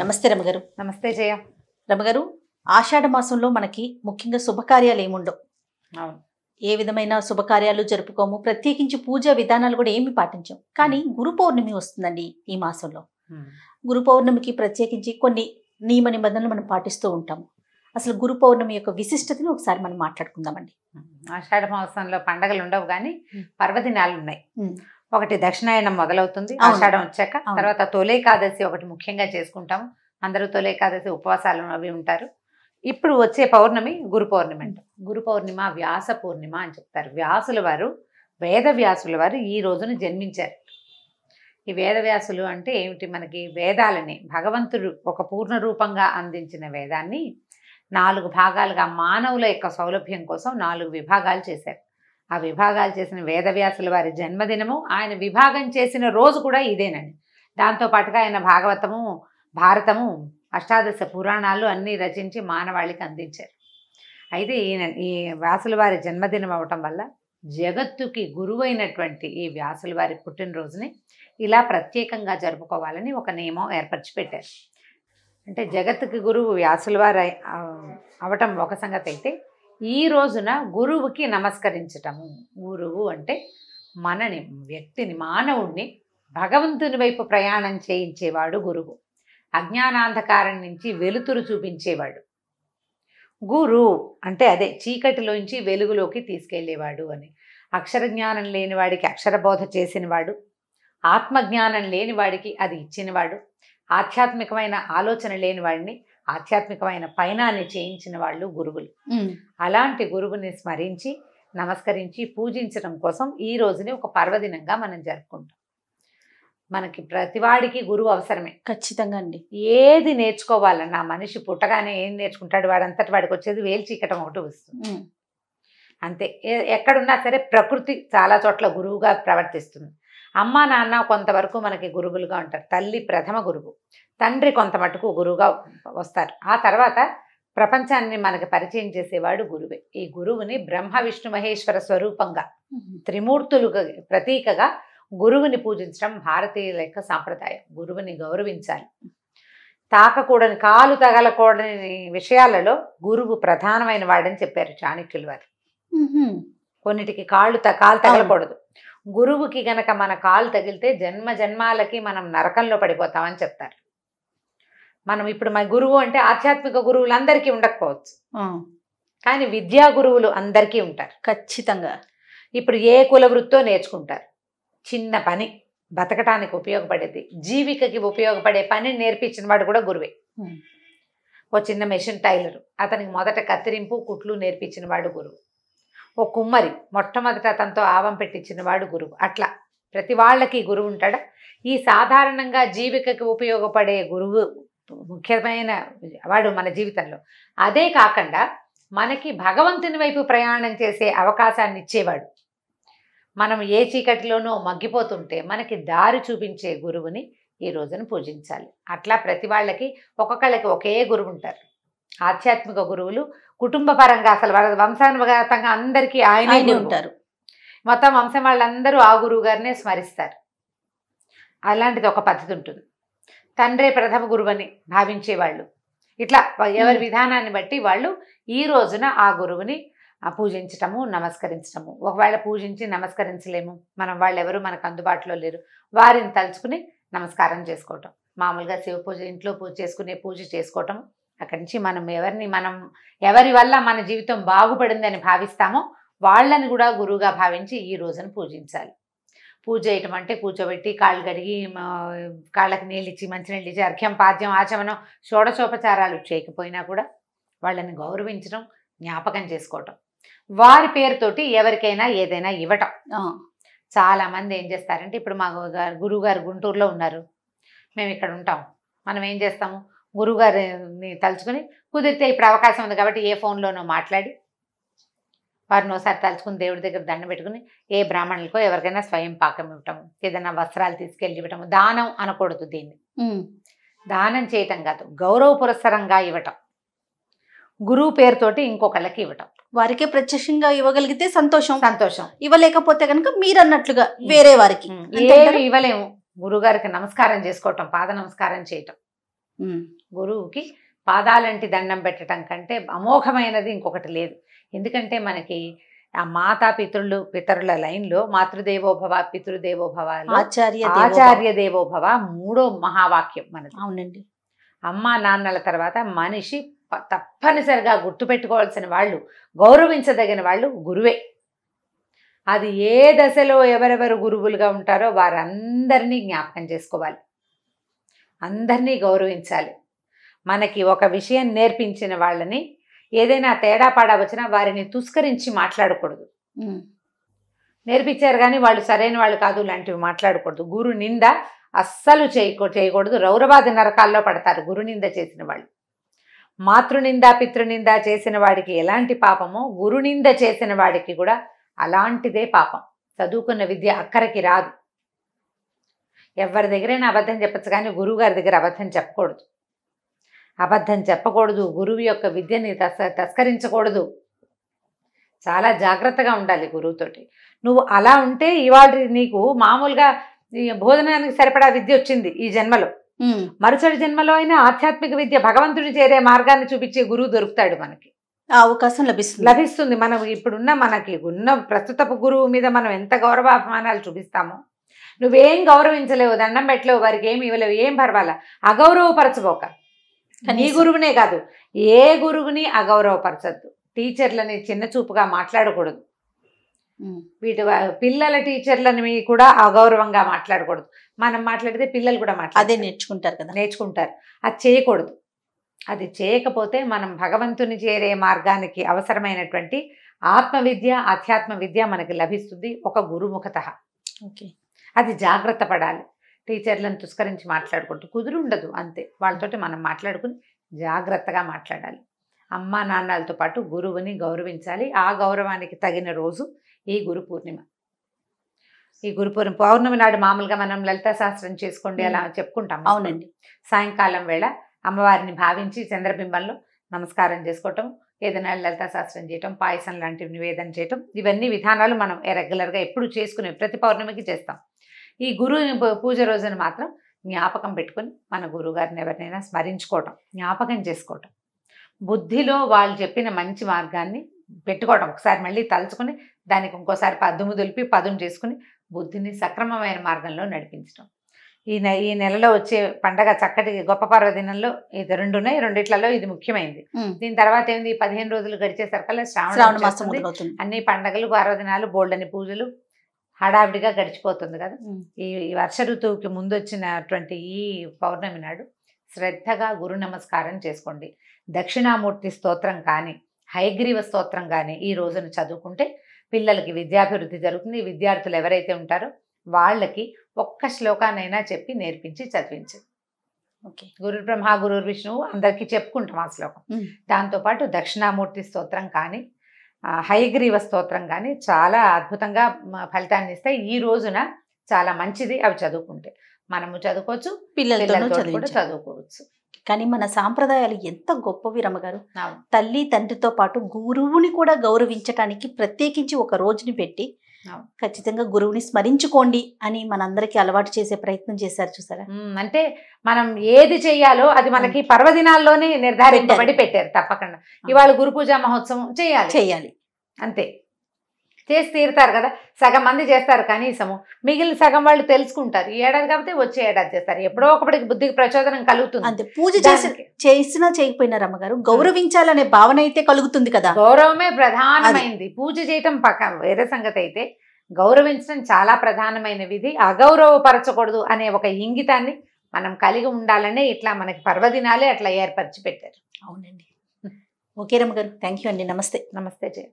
నమస్తే రమగారు నమస్తే జయ రమగారు ఆషాఢ మాసంలో మనకి ముఖ్యంగా శుభకార్యాలు ఏముండవు ఉండవు ఏ విధమైన శుభకార్యాలు జరుపుకోము ప్రత్యేకించి పూజా విధానాలు కూడా ఏమి పాటించాం కానీ గురు పౌర్ణమి వస్తుందండి ఈ మాసంలో గురు పౌర్ణమికి ప్రత్యేకించి కొన్ని నియమ నిబంధనలు మనం పాటిస్తూ ఉంటాము అసలు గురు పౌర్ణమి యొక్క విశిష్టతను ఒకసారి మనం మాట్లాడుకుందామండి ఆషాఢ మాసంలో పండగలు ఉండవు కానీ పర్వదినాలు ఉన్నాయి ఒకటి దక్షిణాయనం మొదలవుతుంది ఆషాఢం వచ్చాక తర్వాత తొలేకాదశి ఒకటి ముఖ్యంగా చేసుకుంటాము అందరూ ఏకాదశి ఉపవాసాలు అవి ఉంటారు ఇప్పుడు వచ్చే పౌర్ణమి గురు పౌర్ణమి అంట గురు పౌర్ణిమ వ్యాస పౌర్ణిమ అని చెప్తారు వ్యాసుల వారు వేద వ్యాసుల వారు ఈ రోజున జన్మించారు ఈ వేద వ్యాసులు అంటే ఏమిటి మనకి వేదాలని భగవంతుడు ఒక పూర్ణ రూపంగా అందించిన వేదాన్ని నాలుగు భాగాలుగా మానవుల యొక్క సౌలభ్యం కోసం నాలుగు విభాగాలు చేశారు ఆ విభాగాలు చేసిన వేదవ్యాసుల వారి జన్మదినము ఆయన విభాగం చేసిన రోజు కూడా ఇదేనండి దాంతోపాటుగా ఆయన భాగవతము భారతము అష్టాదశ పురాణాలు అన్నీ రచించి మానవాళికి అందించారు అయితే ఈయన ఈ వ్యాసుల వారి జన్మదినం అవటం వల్ల జగత్తుకి గురువైనటువంటి ఈ వ్యాసుల వారి పుట్టినరోజుని ఇలా ప్రత్యేకంగా జరుపుకోవాలని ఒక నియమం ఏర్పరిచి పెట్టారు అంటే జగత్తుకి గురువు వ్యాసుల వారు అవటం ఒక సంగతి అయితే ఈ రోజున గురువుకి నమస్కరించటము గురువు అంటే మనని వ్యక్తిని మానవుణ్ణి భగవంతుని వైపు ప్రయాణం చేయించేవాడు గురువు అజ్ఞానాంధకారం నుంచి వెలుతురు చూపించేవాడు గురు అంటే అదే చీకటిలోంచి వెలుగులోకి తీసుకెళ్లేవాడు అని అక్షరజ్ఞానం లేనివాడికి అక్షరబోధ చేసినవాడు ఆత్మజ్ఞానం లేనివాడికి అది ఇచ్చినవాడు ఆధ్యాత్మికమైన ఆలోచన లేనివాడిని ఆధ్యాత్మికమైన పయనాన్ని చేయించిన వాళ్ళు గురువులు అలాంటి గురువుని స్మరించి నమస్కరించి పూజించడం కోసం ఈ రోజుని ఒక పర్వదినంగా మనం జరుపుకుంటాం మనకి ప్రతివాడికి గురువు అవసరమే ఖచ్చితంగా అండి ఏది నేర్చుకోవాలన్నా మనిషి పుట్టగానే ఏం నేర్చుకుంటాడు వాడంతటి వాడికి వచ్చేది వేల్చీకటం చీకటం ఒకటి వస్తుంది అంతే ఎక్కడున్నా సరే ప్రకృతి చాలా చోట్ల గురువుగా ప్రవర్తిస్తుంది అమ్మ నాన్న కొంతవరకు మనకి గురువులుగా ఉంటారు తల్లి ప్రథమ గురువు తండ్రి కొంత మటుకు గురువుగా వస్తారు ఆ తర్వాత ప్రపంచాన్ని మనకి పరిచయం చేసేవాడు గురువే ఈ గురువుని బ్రహ్మ విష్ణు మహేశ్వర స్వరూపంగా త్రిమూర్తులు ప్రతీకగా గురువుని పూజించడం భారతీయుల యొక్క సాంప్రదాయం గురువుని గౌరవించాలి తాకకూడని కాలు తగలకూడని విషయాలలో గురువు ప్రధానమైన వాడని చెప్పారు చాణక్యులు వారు కొన్నిటికి కాళ్ళు కాలు తగలకూడదు గురువుకి గనక మన కాలు తగిలితే జన్మ జన్మాలకి మనం నరకంలో పడిపోతామని చెప్తారు మనం ఇప్పుడు మా గురువు అంటే ఆధ్యాత్మిక గురువులు అందరికీ ఉండకపోవచ్చు కానీ విద్యా గురువులు అందరికీ ఉంటారు ఖచ్చితంగా ఇప్పుడు ఏ కుల వృత్తో నేర్చుకుంటారు చిన్న పని బతకటానికి ఉపయోగపడేది జీవికకి ఉపయోగపడే పని నేర్పించిన వాడు కూడా గురువే ఓ చిన్న మెషిన్ టైలర్ అతనికి మొదట కత్తిరింపు కుట్లు నేర్పించిన వాడు గురువు ఓ కుమ్మరి మొట్టమొదట తనతో ఆవం పెట్టించిన వాడు గురువు అట్లా ప్రతి వాళ్ళకి గురువు ఉంటాడా ఈ సాధారణంగా జీవికకి ఉపయోగపడే గురువు ముఖ్యమైన వాడు మన జీవితంలో అదే కాకుండా మనకి భగవంతుని వైపు ప్రయాణం చేసే అవకాశాన్ని ఇచ్చేవాడు మనం ఏ చీకటిలోనో మగ్గిపోతుంటే మనకి దారి చూపించే గురువుని ఈ రోజున పూజించాలి అట్లా ప్రతి వాళ్ళకి ఒక్కొక్కళ్ళకి ఒకే గురువు ఉంటారు ఆధ్యాత్మిక గురువులు కుటుంబ పరంగా అసలు వాళ్ళ వంశానుగతంగా అందరికీ ఆయనే ఉంటారు మొత్తం వంశం వాళ్ళందరూ ఆ గురువు గారినే స్మరిస్తారు అలాంటిది ఒక పద్ధతి ఉంటుంది తండ్రే ప్రథమ గురువని భావించేవాళ్ళు ఇట్లా ఎవరి విధానాన్ని బట్టి వాళ్ళు ఈ రోజున ఆ గురువుని పూజించటము నమస్కరించటము ఒకవేళ పూజించి నమస్కరించలేము మనం వాళ్ళు ఎవరు మనకు అందుబాటులో లేరు వారిని తలుచుకుని నమస్కారం చేసుకోవటం మామూలుగా శివ పూజ ఇంట్లో పూజ చేసుకునే పూజ చేసుకోవటం అక్కడి నుంచి మనం ఎవరిని మనం ఎవరి వల్ల మన జీవితం బాగుపడిందని భావిస్తామో వాళ్ళని కూడా గురువుగా భావించి ఈ రోజును పూజించాలి పూజ చేయటం అంటే కూర్చోబెట్టి కాళ్ళు కడిగి కాళ్ళకి నీళ్ళు ఇచ్చి మంచినీళ్ళు ఇచ్చి అర్ఘ్యం పాద్యం ఆచమనం షోడశోపచారాలు చేయకపోయినా కూడా వాళ్ళని గౌరవించడం జ్ఞాపకం చేసుకోవటం వారి పేరుతోటి ఎవరికైనా ఏదైనా ఇవ్వటం చాలామంది ఏం చేస్తారంటే ఇప్పుడు మా గురువుగారు గుంటూరులో ఉన్నారు మేము ఇక్కడ ఉంటాం మనం ఏం చేస్తాము గురువుగారిని తలుచుకుని కుదిరితే ఇప్పుడు అవకాశం ఉంది కాబట్టి ఏ ఫోన్లోనో మాట్లాడి వారిని ఒకసారి తలుచుకుని దేవుడి దగ్గర దండం పెట్టుకుని ఏ బ్రాహ్మణులకో ఎవరికైనా స్వయం పాకం ఇవ్వటము ఏదైనా వస్త్రాలు తీసుకెళ్ళి ఇవ్వటము దానం అనకూడదు దీన్ని దానం చేయటం కాదు గౌరవ పురస్సరంగా ఇవ్వటం గురువు పేరుతోటి ఇంకొకళ్ళకి ఇవ్వటం వారికే ప్రత్యక్షంగా ఇవ్వగలిగితే సంతోషం సంతోషం ఇవ్వలేకపోతే కనుక మీరు అన్నట్లుగా వేరే వారికి ఇవ్వలేము గురువుగారికి నమస్కారం చేసుకోవటం పాద నమస్కారం చేయటం గురువుకి పాదాలంటి దండం పెట్టడం కంటే అమోఘమైనది ఇంకొకటి లేదు ఎందుకంటే మనకి ఆ మాతా పితృలు పితరుల లైన్లో మాతృదేవోభవ పితృదేవోభవ ఆచార్య ఆచార్య దేవోభవ మూడో మహావాక్యం మనది అవునండి అమ్మ నాన్నల తర్వాత మనిషి తప్పనిసరిగా గుర్తుపెట్టుకోవాల్సిన వాళ్ళు గౌరవించదగిన వాళ్ళు గురువే అది ఏ దశలో ఎవరెవరు గురువులుగా ఉంటారో వారందరినీ జ్ఞాపకం చేసుకోవాలి అందరినీ గౌరవించాలి మనకి ఒక విషయం నేర్పించిన వాళ్ళని ఏదైనా తేడా పాడా వచ్చినా వారిని తుస్కరించి మాట్లాడకూడదు నేర్పించారు కానీ వాళ్ళు సరైన వాళ్ళు కాదు లాంటివి మాట్లాడకూడదు గురు నింద అస్సలు చేయకూ చేయకూడదు రౌరవాది నరకాల్లో పడతారు గురు నింద చేసిన వాళ్ళు మాతృనింద పితృనింద చేసిన వాడికి ఎలాంటి పాపమో గురు నింద చేసిన వాడికి కూడా అలాంటిదే పాపం చదువుకున్న విద్య అక్కరికి రాదు ఎవరి దగ్గరైనా అబద్ధం చెప్పచ్చు కానీ గురువు గారి దగ్గర అబద్ధం చెప్పకూడదు అబద్ధం చెప్పకూడదు గురువు యొక్క విద్యని తస్ తస్కరించకూడదు చాలా జాగ్రత్తగా ఉండాలి గురువుతోటి నువ్వు అలా ఉంటే ఇవాళ నీకు మామూలుగా భోజనానికి సరిపడా విద్య వచ్చింది ఈ జన్మలో మరుసటి జన్మలో అయినా ఆధ్యాత్మిక విద్య భగవంతుడి చేరే మార్గాన్ని చూపించే గురువు దొరుకుతాడు మనకి అవకాశం లభిస్తుంది లభిస్తుంది మనం ఇప్పుడున్న మనకి ఉన్న ప్రస్తుతపు గురువు మీద మనం ఎంత గౌరవాభిమానాలు చూపిస్తామో నువ్వేం గౌరవించలేవు దండం పెట్టలేవు వారికి ఏమి ఇవ్వలేవు ఏం పర్వాలా అగౌరవపరచబోక నీ గురువునే కాదు ఏ గురువుని అగౌరవపరచద్దు టీచర్లని చిన్న చూపుగా మాట్లాడకూడదు వీటి పిల్లల టీచర్లని కూడా అగౌరవంగా మాట్లాడకూడదు మనం మాట్లాడితే పిల్లలు కూడా మాట్లాడ అదే నేర్చుకుంటారు కదా నేర్చుకుంటారు అది చేయకూడదు అది చేయకపోతే మనం భగవంతుని చేరే మార్గానికి అవసరమైనటువంటి ఆత్మవిద్య ఆధ్యాత్మ విద్య మనకి లభిస్తుంది ఒక గురుముఖత ఓకే అది జాగ్రత్త పడాలి టీచర్లను తుస్కరించి మాట్లాడుకుంటూ కుదురు ఉండదు అంతే వాళ్ళతోటి మనం మాట్లాడుకుని జాగ్రత్తగా మాట్లాడాలి అమ్మా నాన్నలతో పాటు గురువుని గౌరవించాలి ఆ గౌరవానికి తగిన రోజు ఈ గురు పూర్ణిమ ఈ గురు పూర్ణిమ పౌర్ణమి నాడు మామూలుగా మనం లలిత శాస్త్రం చేసుకోండి అలా చెప్పుకుంటాం అవునండి సాయంకాలం వేళ అమ్మవారిని భావించి చంద్రబింబంలో నమస్కారం చేసుకోవటం ఏదైనా లలిత శాస్త్రం చేయటం పాయసం లాంటివి నివేదన చేయటం ఇవన్నీ విధానాలు మనం రెగ్యులర్గా ఎప్పుడు చేసుకునే ప్రతి పౌర్ణమికి చేస్తాం ఈ గురువు పూజ రోజున మాత్రం జ్ఞాపకం పెట్టుకొని మన గురువుగారిని ఎవరినైనా స్మరించుకోవటం జ్ఞాపకం చేసుకోవటం బుద్ధిలో వాళ్ళు చెప్పిన మంచి మార్గాన్ని పెట్టుకోవటం ఒకసారి మళ్ళీ తలుచుకుని దానికి ఇంకోసారి పద్దుము దులిపి పదును చేసుకుని బుద్ధిని సక్రమమైన మార్గంలో నడిపించడం ఈ ఈ నెలలో వచ్చే పండగ చక్కటి గొప్ప పర్వదినంలో ఇది రెండు ఉన్నాయి రెండిట్లలో ఇది ముఖ్యమైనది దీని తర్వాత ఏంది పదిహేను రోజులు గడిచేసరికల్లా శ్రావణ అన్ని పండగలు పర్వదినాలు బోల్డని పూజలు హడావిడిగా గడిచిపోతుంది కదా ఈ వర్ష ఋతువుకి ముందు వచ్చినటువంటి ఈ పౌర్ణమి నాడు శ్రద్ధగా గురు నమస్కారం చేసుకోండి దక్షిణామూర్తి స్తోత్రం కానీ హైగ్రీవ స్తోత్రం కానీ ఈ రోజును చదువుకుంటే పిల్లలకి విద్యాభివృద్ధి జరుగుతుంది విద్యార్థులు ఎవరైతే ఉంటారో వాళ్ళకి ఒక్క శ్లోకానైనా చెప్పి నేర్పించి చదివించు ఓకే గురు బ్రహ్మ గురు విష్ణువు అందరికీ చెప్పుకుంటాం ఆ శ్లోకం దాంతోపాటు దక్షిణామూర్తి స్తోత్రం కానీ హయగ్రీవ స్తోత్రం కానీ చాలా అద్భుతంగా ఫలితాన్ని ఇస్తాయి ఈ రోజున చాలా మంచిది అవి చదువుకుంటే మనము చదువుకోవచ్చు పిల్లలతో కూడా చదువుకోవచ్చు కానీ మన సాంప్రదాయాలు ఎంత గొప్పవి రమ్మగారు తల్లి తండ్రితో పాటు గురువుని కూడా గౌరవించటానికి ప్రత్యేకించి ఒక రోజుని పెట్టి ఖచ్చితంగా గురువుని స్మరించుకోండి అని మనందరికీ అలవాటు చేసే ప్రయత్నం చేశారు చూసారా అంటే మనం ఏది చేయాలో అది మనకి పర్వదినాల్లోనే నిర్ధారించబడి పెట్టారు తప్పకుండా ఇవాళ గురు పూజా మహోత్సవం చేయాలి చేయాలి అంతే చేసి తీరుతారు కదా సగం మంది చేస్తారు కనీసము మిగిలిన సగం వాళ్ళు తెలుసుకుంటారు ఈ ఏడాది కాబట్టి వచ్చే ఏడాది చేస్తారు ఎప్పుడో ఒకప్పటికి బుద్ధికి ప్రచోదనం కలుగుతుంది అంతే పూజ చేసి చేసినా చేయకపోయినారు అమ్మగారు గౌరవించాలనే భావన అయితే కలుగుతుంది కదా గౌరవమే ప్రధానమైంది పూజ చేయటం పక్క వేరే సంగతి అయితే గౌరవించడం చాలా ప్రధానమైన విధి అగౌరవపరచకూడదు అనే ఒక ఇంగితాన్ని మనం కలిగి ఉండాలనే ఇట్లా మనకి పర్వదినాలే అట్లా ఏర్పరిచి పెట్టారు అవునండి ఓకే రమ్మగారు థ్యాంక్ యూ అండి నమస్తే నమస్తే జయ